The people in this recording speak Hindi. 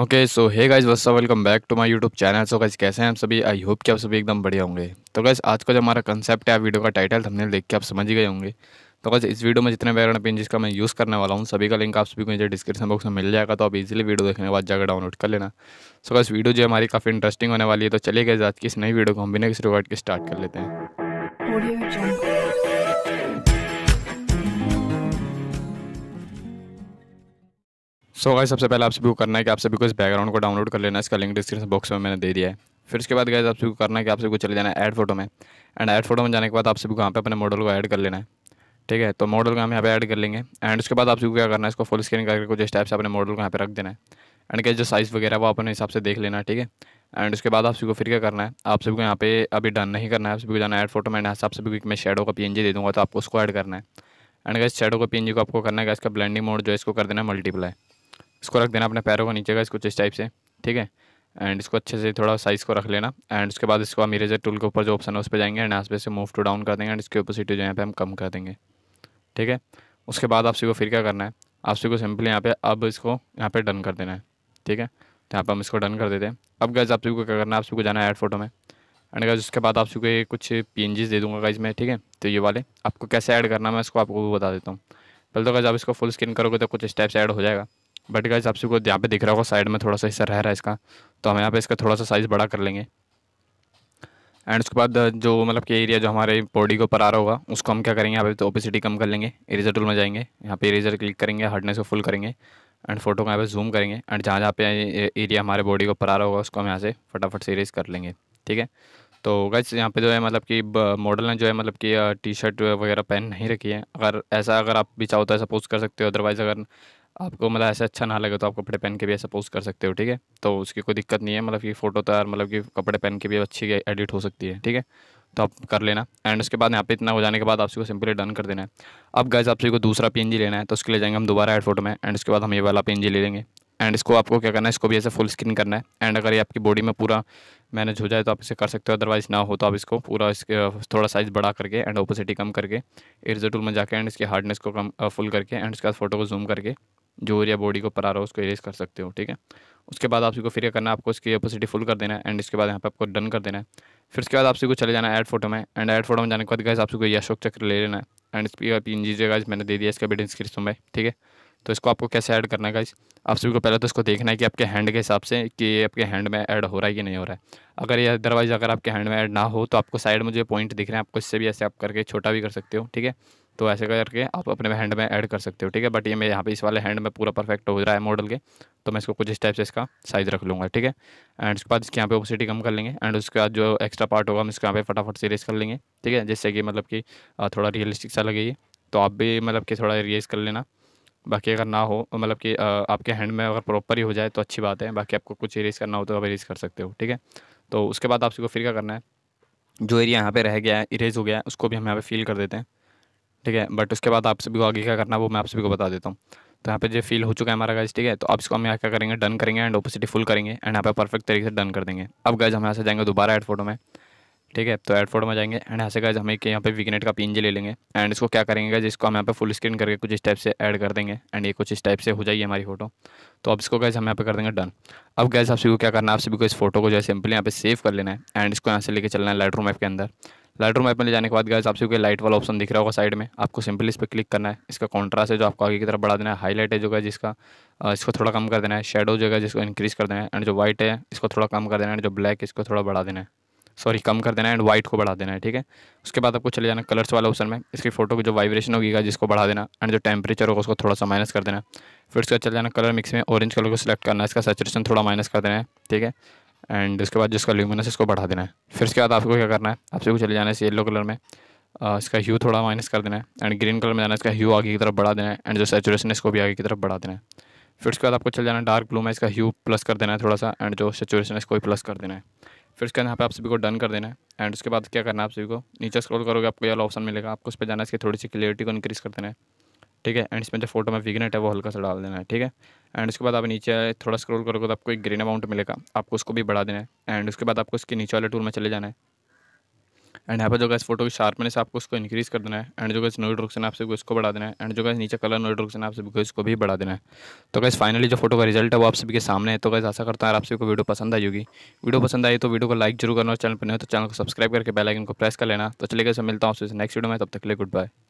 ओके सो हे गाइज वस्सा welcome back to my YouTube channel so guys कैसे हैं आप सभी आई होप कि आप सभी एकदम बढ़िया होंगे तो गाइज आज का जो हमारा कंसेप्ट है आप वीडियो का टाइटल हमने देख के आप समझ ही गए होंगे तो गाइज इस वीडियो में जितने बैकग्राउंड पिन जिसका मैं यूज़ करने वाला हूँ सभी का लिंक आप सभी को मुझे डिस्क्रिप्शन बॉक्स में मिल जाएगा तो आप इजिली वीडियो देखने के बाद जाकर डाउनलोड कर लेना सो गाइज वीडियो जो हमारी काफ़ी इंटरेस्टिंग होने वाली है तो चलिए गए आज की इस नई वीडियो को हम बिना किसी रिकॉर्ड के स्टार्ट कर लेते हैं सो गाइस सबसे पहले आप सभी को करना है कि आप सभी को इस बैकग्राउंड को डाउनलोड कर लेना है इसका लिंक डिस्क्रिप्शन बॉक्स में मैंने दे दिया है फिर उसके बाद गाइस आप सभी को करना है कि आप सभी को चले जाना है ऐड फोटो में एंड ऐड फोटो में जाने के बाद आप सभी को यहाँ पे अपने मॉडल को ऐड कर लेना है ठीक है तो मॉडल को हम यहाँ पे ऐड कर लेंगे एंड उसके बाद आप सभी को क्या करना है इसको फुल स्क्रीन करके कुछ स्टेप्स अपने मॉडल को यहाँ पे रख देना है एंड क्या जो साइज़ वगैरह वो अपने हिसाब से देख लेना ठीक है एंड उसके बाद आप सभी को फिर क्या करना है आप सभी को यहाँ पे अभी डन नहीं करना है आप सभी को जाना है ऐड फोटो में यहाँ से आप सभी को मैं शेडो का पी दे दूँगा तो आपको उसको ऐड करना है एंड गैस शेडो का पी को आपको करना है गैस का ब्लेंडिंग मोड जो है इसको कर देना है मल्टीप्लाई इसको रख देना अपने पैरों को नीचे का इसको इस टाइप से ठीक है एंड इसको अच्छे से थोड़ा साइज़ को रख लेना एंड उसके बाद इसको हम इरेजर टूल के ऊपर जो ऑप्शन है उस पर जाएंगे एंड आस से मूव टू डाउन कर देंगे एंड इसके सीटी जो यहाँ पे हम कम कर देंगे ठीक है उसके बाद आपसी को फिर क्या करना है आपसी को सिंपली यहाँ पे अब इसको यहाँ पे डन कर देना है ठीक है तो यहाँ पर हम इसको डन कर देते हैं अब गैस आप को क्या करना है आप को जाना है एड फोटो में एंड गैस उसके बाद आप को कुछ पी दे दूँगा गाइज में ठीक है तो ये वाले आपको कैसे ऐड करना है मैं इसको आपको बता देता हूँ पहले तो गैस आप इसको फुल स्क्रीन करोगे तो कुछ स्टेप्स ऐड हो जाएगा बट गाइज आप सबको यहाँ पे दिख रहा होगा साइड में थोड़ा सा हिस्सा रह रहा है इसका तो हम यहाँ पे इसका थोड़ा सा साइज़ बड़ा कर लेंगे एंड उसके बाद uh, जो मतलब कि एरिया जो हमारे बॉडी के ऊपर आ रहा होगा उसको हम क्या करेंगे यहाँ पे तो ओपेसिटी कम कर लेंगे इरेजर टूल में जाएंगे यहाँ पे इरेजर क्लिक करेंगे हार्डनेस को फुल करेंगे एंड फोटो को यहाँ पे जूम करेंगे एंड जहाँ जहाँ पे एरिया हमारे बॉडी के ऊपर आ रहा होगा उसको हम यहाँ से फटाफट से इरेज कर लेंगे ठीक है तो गज यहाँ पे जो है मतलब कि मॉडल ने जो है मतलब कि टी uh, शर्ट वगैरह पहन नहीं रखी है अगर ऐसा अगर आप भी चाहो तो ऐसा पोस्ट कर सकते हो अदरवाइज़ अगर आपको मतलब ऐसे अच्छा ना लगे तो आप कपड़े पहन के भी ऐसा पोस्ट कर सकते हो ठीक है तो उसकी कोई दिक्कत नहीं है मतलब कि फ़ोटो तो यार मतलब कि कपड़े पहन के भी अच्छी एडिट हो सकती है ठीक है तो आप कर लेना एंड उसके बाद यहाँ पे इतना हो जाने के बाद आपसे को सिंपली डन कर देना है अब गैस आपसे को दूसरा पी लेना है तो उसके लिए जाएंगे हम दोबारा एड फोटो में एंड उसके बाद हम ये वाला पी ले लेंगे एंड इसको आपको क्या करना है इसको भी ऐसे फुल स्किन करना है एंड अगर ये आपकी बॉडी में पूरा मैनेज हो जाए तो आप इसे कर सकते हो अदरवाइज ना हो तो आप इसको पूरा इसके थोड़ा साइज़ बढ़ा करके एंड ओपोसिटी कम करके इर्जर टूल में जाकर एंड इसकी हार्डनेस को कम फुल करके एंड उसके बाद फोटो को जूम करके जोर या बॉडी को पर आ रहा हो उसको इरेज कर सकते हो ठीक है उसके बाद आपसे को फिर करना है आपको इसकी अपोसिटी फुल कर देना है एंड इसके बाद यहाँ पे आपको डन कर देना है फिर उसके बाद आपसे को चले जाना है एड फोटो में एंड एड फोटो में जाने के बाद गैस आपसे को यशोक चक्र ले लेना है एंड इसकी जी जगह मैंने दे दिया इसका भी डिस्क्रिप्शन में ठीक है तो इसको आपको कैसे ऐड करना है गाइज आप सभी को पहले तो इसको देखना है कि आपके हैंड के हिसाब से कि आपके हैंड में ऐड हो रहा है कि नहीं हो रहा है अगर ये अदरवाइज़ अगर आपके हैंड में ऐड ना हो तो आपको साइड में जो पॉइंट दिख रहे हैं आपको इससे भी ऐसे आप करके छोटा भी कर सकते हो ठीक है तो ऐसे करके आप अपने हैंड में ऐड कर सकते हो ठीक है बट ये मैं यहाँ पे इस वाले हैंड में पूरा परफेक्ट हो रहा है मॉडल के तो मैं इसको कुछ इस टाइप से इसका साइज़ रख लूँगा ठीक है एंड उसके बाद इसके यहाँ पे ओपोसिटी कम कर लेंगे एंड उसके बाद जो एक्स्ट्रा पार्ट होगा हम इसके यहाँ पे फटाफट से रेस कर लेंगे ठीक है जिससे कि मतलब कि थोड़ा रियलिस्टिक सा लगे ये तो आप भी मतलब कि थोड़ा रेस कर लेना बाकी अगर ना हो मतलब कि आपके हैंड में अगर प्रॉपर ही हो जाए तो अच्छी बात है बाकी आपको कुछ इरेज करना हो तो आप इरेज कर सकते हो ठीक है तो उसके बाद आप इसको फिर क्या करना है जो एरिया यहाँ पे रह गया है इरेज हो गया है उसको भी हम यहाँ पे फील कर देते हैं ठीक है बट उसके बाद आप सभी को आगे क्या करना है वो मैं आप सभी को बता देता हूँ तो यहाँ पे जो फील हो चुका है हमारा गाइज ठीक है तो अब इसको हम यहाँ क्या करेंगे डन करेंगे एंड ओपोसिटी फुल करेंगे एंड यहाँ पे परफेक्ट तरीके से डन कर देंगे अब गाइज हम यहाँ से जाएंगे दोबारा एड फोटो में ठीक है तो एड फोटो में जाएंगे एंड यहाँ से गाइज हम एक यहाँ पे विकनेट का पीन ले लेंगे एंड इसको क्या करेंगे गाइज इसको हम यहाँ पे फुल स्क्रीन करके कुछ इस टाइप से एड कर देंगे एंड ये कुछ इस टाइप से हो जाएगी हमारी फोटो तो अब इसको गाइज हम यहाँ पे कर देंगे डन अब गाइज आप सभी को क्या करना है आप सभी को इस फोटो को जो है सिंपली यहाँ पे सेव कर लेना है एंड इसको यहाँ से लेकर चलना है लाइट रूम के अंदर लाइट रूम ऐप में ले जाने के बाद गाइस आपसे कोई लाइट वाला ऑप्शन दिख रहा होगा साइड में आपको सिंपली इस पर क्लिक करना है इसका कॉन्ट्रास्ट है जो आपको आगे की तरफ बढ़ा देना है हाईलाइट है जो है जिसका इसको थोड़ा कम कर देना है शेडो जो है जिसको इंक्रीज़ कर देना है एंड जो व्हाइट है इसको थोड़ा कम कर देना है एंड जो ब्लैक है इसको थोड़ा बढ़ा देना है सॉरी कम कर देना है एंड वाइट को बढ़ा देना है ठीक है उसके बाद आपको चले जाना कलर्स वाला ऑप्शन में इसकी फोटो की जो वाइब्रेशन होगी जिसको बढ़ा देना एंड जो टेम्परेचर होगा उसको थोड़ा सा माइनस कर देना फिर उसके बाद चले जाना कलर मिक्स में ऑरेंज कलर को सिलेक्ट करना है इसका सेचुरेशन थोड़ा माइनस कर देना है ठीक है एंड इसके बाद जिसका ल्यूमिनस इसको बढ़ा देना है फिर इसके बाद आपको क्या करना है आपसे को चले जाना है इस येलो कलर में इसका ह्यू थोड़ा माइनस कर देना है एंड ग्रीन कलर में जाना है इसका ह्यू आगे की तरफ बढ़ा देना है एंड जो सेचुरेशन है इसको भी आगे की तरफ बढ़ा देना है फिर उसके बाद आपको चले जाना है डार्क ब्लू में इसका ह्यू प्लस कर देना है थोड़ा सा एंड जो सेचुरेशन है इसको भी प्लस कर देना है फिर उसके बाद यहाँ पे आप सभी को डन कर देना है एंड उसके बाद क्या करना है आप सभी को नीचे स्क्रॉल करोगे आपको येलो ऑप्शन मिलेगा आपको उस पर जाना है इसकी थोड़ी सी क्लियरिटी को इंक्रीज़ कर देना है ठीक है एंड इसमें जो फोटो में विगनेट है वो हल्का सा डाल देना है ठीक है एंड उसके बाद आप नीचे थोड़ा स्क्रॉल करोगे तो आपको एक ग्रीन अमाउंट मिलेगा आपको उसको भी बढ़ा देना है एंड उसके बाद आपको इसके नीचे वाले टूल में चले जाना है एंड यहाँ पर जो गैस फोटो की शार्पनेस आपको उसको इंक्रीज़ कर देना है एंड जो गैस नोट रुकसन आपसे उसको बढ़ा देना है एंड जो गैस नीचे कलर नोट रुकसन आपसे उसको भी बढ़ा देना है तो गैस फाइनली जो फोटो का रिजल्ट है वो आप सभी के सामने है तो गैस ऐसा करता है आप सभी को वीडियो पसंद आई होगी वीडियो पसंद आई तो वीडियो को लाइक जरूर करना और चैनल पर नहीं हो तो चैनल को सब्सक्राइब करके बेलाइकन को प्रेस कर लेना तो चले गए मिलता हूँ नेक्स्ट वीडियो में तब तक ले गुड बाय